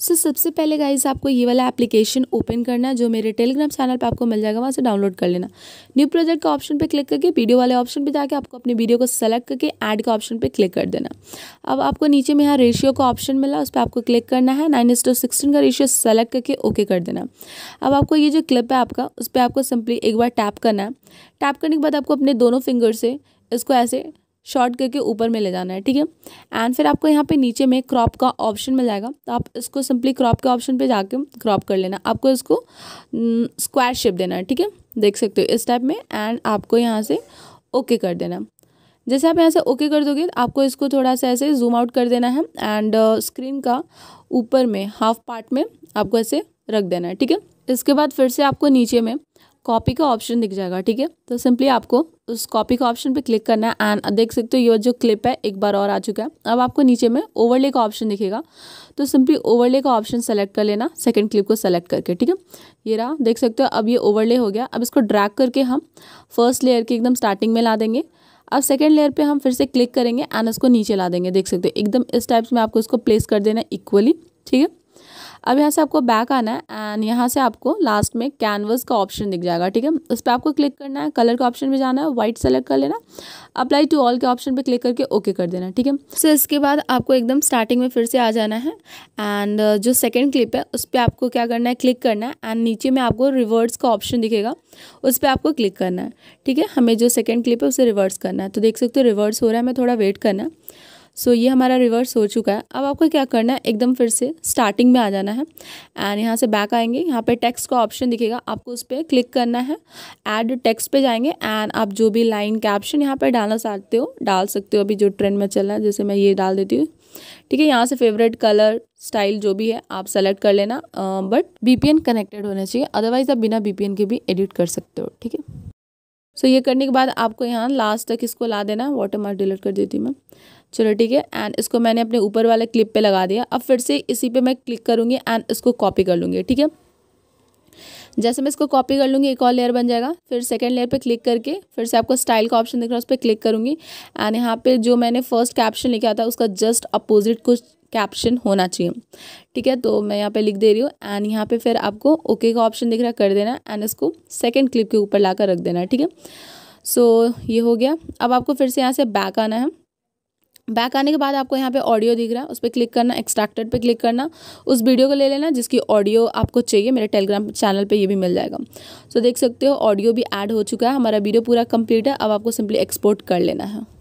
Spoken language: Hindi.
सो so, सबसे पहले गाइज आपको ये वाला एप्लीकेशन ओपन करना जो मेरे टेलीग्राम चैनल पे आपको मिल जाएगा वहाँ से डाउनलोड कर लेना न्यू प्रोजेक्ट का ऑप्शन पे क्लिक करके वीडियो वाले ऑप्शन पे जाके आपको अपने वीडियो को सेलेक्ट करके ऐड का ऑप्शन पे क्लिक कर देना अब आपको नीचे में यहाँ रेशियो का ऑप्शन मिला उस पर आपको क्लिक करना है नाइन इंस सिक्सटीन का रेशियो सेलेक्ट करके ओके कर देना अब आपको ये जो क्लिप है आपका उस पर आपको सिंपली एक बार टैप करना है टैप करने के बाद आपको अपने दोनों फिंगर से इसको ऐसे शॉर्ट करके ऊपर में ले जाना है ठीक है एंड फिर आपको यहाँ पे नीचे में क्रॉप का ऑप्शन मिल जाएगा तो आप इसको सिंपली क्रॉप के ऑप्शन पे जाके क्रॉप कर लेना आपको इसको स्क्वायर mm, शेप देना है ठीक है देख सकते हो इस टाइप में एंड आपको यहाँ से ओके कर देना जैसे आप यहाँ से ओके कर दोगे आपको इसको थोड़ा सा ऐसे जूम आउट कर देना है एंड स्क्रीन uh, का ऊपर में हाफ पार्ट में आपको ऐसे रख देना है ठीक है इसके बाद फिर से आपको नीचे में कॉपी का ऑप्शन दिख जाएगा ठीक है तो सिंपली आपको उस कॉपी का ऑप्शन पे क्लिक करना है एंड देख सकते हो ये जो क्लिप है एक बार और आ चुका है अब आपको नीचे में ओवरले का ऑप्शन दिखेगा तो सिंपली ओवरले का ऑप्शन सेलेक्ट कर लेना सेकंड क्लिप को सेलेक्ट करके ठीक है ये रहा देख सकते हो अब ये ओवरले हो गया अब इसको ड्रैक करके हम फर्स्ट लेयर के एकदम स्टार्टिंग में ला देंगे अब सेकेंड लेयर पर हम फिर से क्लिक करेंगे एंड उसको नीचे ला देंगे देख सकते हो एकदम इस टाइप में आपको इसको प्लेस कर देना इक्वली ठीक है अब यहाँ से आपको बैक आना है एंड यहाँ से आपको लास्ट में कैनवस का ऑप्शन दिख जाएगा ठीक है उस पर आपको क्लिक करना है कलर का ऑप्शन में जाना है वाइट सेलेक्ट कर लेना अप्लाई टू ऑल के ऑप्शन पे क्लिक करके ओके कर देना ठीक है सो इसके बाद आपको एकदम स्टार्टिंग में फिर से आ जाना है एंड uh, जो सेकेंड क्लिप है उस पर आपको क्या करना है क्लिक करना है एंड नीचे में आपको रिवर्स का ऑप्शन दिखेगा उस पर आपको क्लिक करना है ठीक है हमें जो सेकेंड क्लिप है उसे रिवर्स करना है तो देख सकते हो रिवर्स हो रहा है हमें थोड़ा वेट करना है सो ये हमारा रिवर्स हो चुका है अब आपको क्या करना है एकदम फिर से स्टार्टिंग में आ जाना है एंड यहाँ से बैक आएंगे यहाँ पे टेक्स्ट का ऑप्शन दिखेगा आपको उस पर क्लिक करना है ऐड टेक्स्ट पे जाएंगे एंड आप जो भी लाइन कैप्शन यहाँ पर डालना चाहते हो डाल सकते हो अभी जो ट्रेंड में चल रहा है जैसे मैं ये डाल देती हूँ ठीक है यहाँ से फेवरेट कलर स्टाइल जो भी है आप सेलेक्ट कर लेना बट बी कनेक्टेड होना चाहिए अदरवाइज़ आप बिना बी के भी एडिट कर सकते हो ठीक है सो ये करने के बाद आपको यहाँ लास्ट तक इसको ला देना वाटर मार्क डिलीट कर देती हूँ मैं चलो ठीक है एंड इसको मैंने अपने ऊपर वाले क्लिप पे लगा दिया अब फिर से इसी पे मैं क्लिक करूँगी एंड इसको कॉपी कर लूँगी ठीक है जैसे मैं इसको कॉपी कर लूँगी एक और लेयर बन जाएगा फिर सेकेंड लेयर पे क्लिक करके फिर से आपको स्टाइल का ऑप्शन दिख रहा है उस पर क्लिक करूँगी एंड यहाँ पे जो मैंने फर्स्ट कैप्शन लिखा था उसका जस्ट अपोजिट कुछ कैप्शन होना चाहिए ठीक है तो मैं यहाँ पे लिख दे रही हूँ एंड यहाँ पे फिर आपको ओके okay का ऑप्शन दिख रहा है कर देना एंड इसको सेकंड क्लिप के ऊपर ला कर रख देना ठीक है सो so, ये हो गया अब आपको फिर से यहाँ से बैक आना है बैक आने के बाद आपको यहाँ पे ऑडियो दिख रहा है उस पर क्लिक करना एक्सट्रैक्टेड पे क्लिक करना उस वीडियो को ले लेना जिसकी ऑडियो आपको चाहिए मेरे टेलीग्राम चैनल पे ये भी मिल जाएगा सो so, देख सकते हो ऑडियो भी ऐड हो चुका है हमारा वीडियो पूरा कंप्लीट है अब आपको सिंपली एक्सपोर्ट कर लेना है